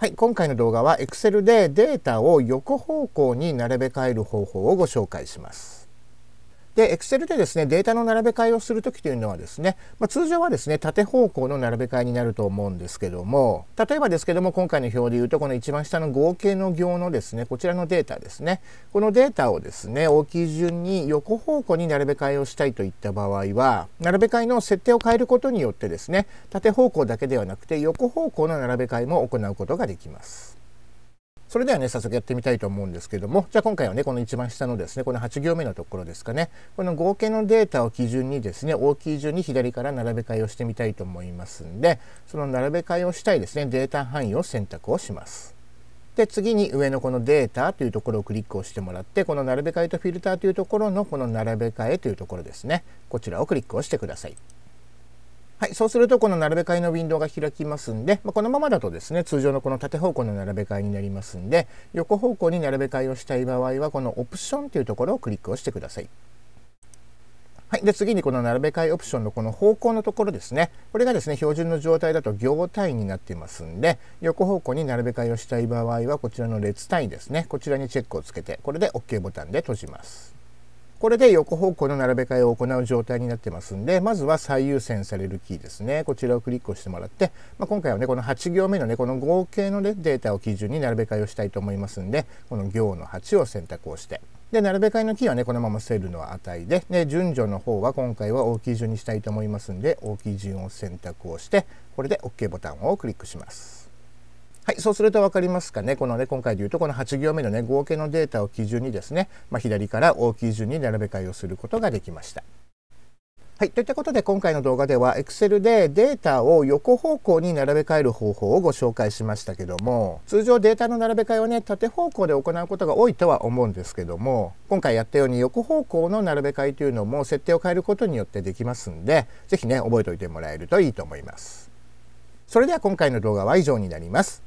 はい、今回の動画は Excel でデータを横方向に並べ替える方法をご紹介します。で、Excel でですね、データの並べ替えをするときというのはですね、まあ、通常はですね、縦方向の並べ替えになると思うんですけども、例えばですけども、今回の表で言うと、この一番下の合計の行のですね、こちらのデータですね、このデータをですね、大きい順に横方向に並べ替えをしたいといった場合は、並べ替えの設定を変えることによってですね、縦方向だけではなくて、横方向の並べ替えも行うことができます。それではね、早速やってみたいと思うんですけども、じゃあ今回はね、この一番下のですね、この8行目のところですかね、この合計のデータを基準にですね、大きい順に左から並べ替えをしてみたいと思いますんで、その並べ替えをしたいですね、データ範囲を選択をします。で次に上のこのデータというところをクリックをしてもらってこの並べ替えとフィルターというところのこの並べ替えというところですねこちらをクリックをしてください。はい、そうするとこの並べ替えのウィンドウが開きますんで、まあ、このままだとですね、通常のこの縦方向の並べ替えになりますんで、横方向に並べ替えをしたい場合は、このオプションというところをクリックをしてください。はい。で、次にこの並べ替えオプションのこの方向のところですね。これがですね、標準の状態だと行単位になっていますんで、横方向に並べ替えをしたい場合は、こちらの列単位ですね。こちらにチェックをつけて、これで OK ボタンで閉じます。これで横方向の並べ替えを行う状態になってますんで、まずは最優先されるキーですね。こちらをクリックをしてもらって、まあ、今回はね、この8行目のね、この合計の、ね、データを基準に並べ替えをしたいと思いますんで、この行の8を選択をして、で、並べ替えのキーはね、このままセルの値で、で、順序の方は今回は大きい順にしたいと思いますんで、大きい順を選択をして、これで OK ボタンをクリックします。はい、そうすると分かりますかね。このね、今回で言うと、この8行目のね、合計のデータを基準にですね、まあ、左から大きい順に並べ替えをすることができました。はい、といったことで今回の動画では Excel でデータを横方向に並べ替える方法をご紹介しましたけども通常データの並べ替えはね縦方向で行うことが多いとは思うんですけども今回やったように横方向の並べ替えというのも設定を変えることによってできますんで是非ね覚えておいてもらえるといいと思います。それでは今回の動画は以上になります。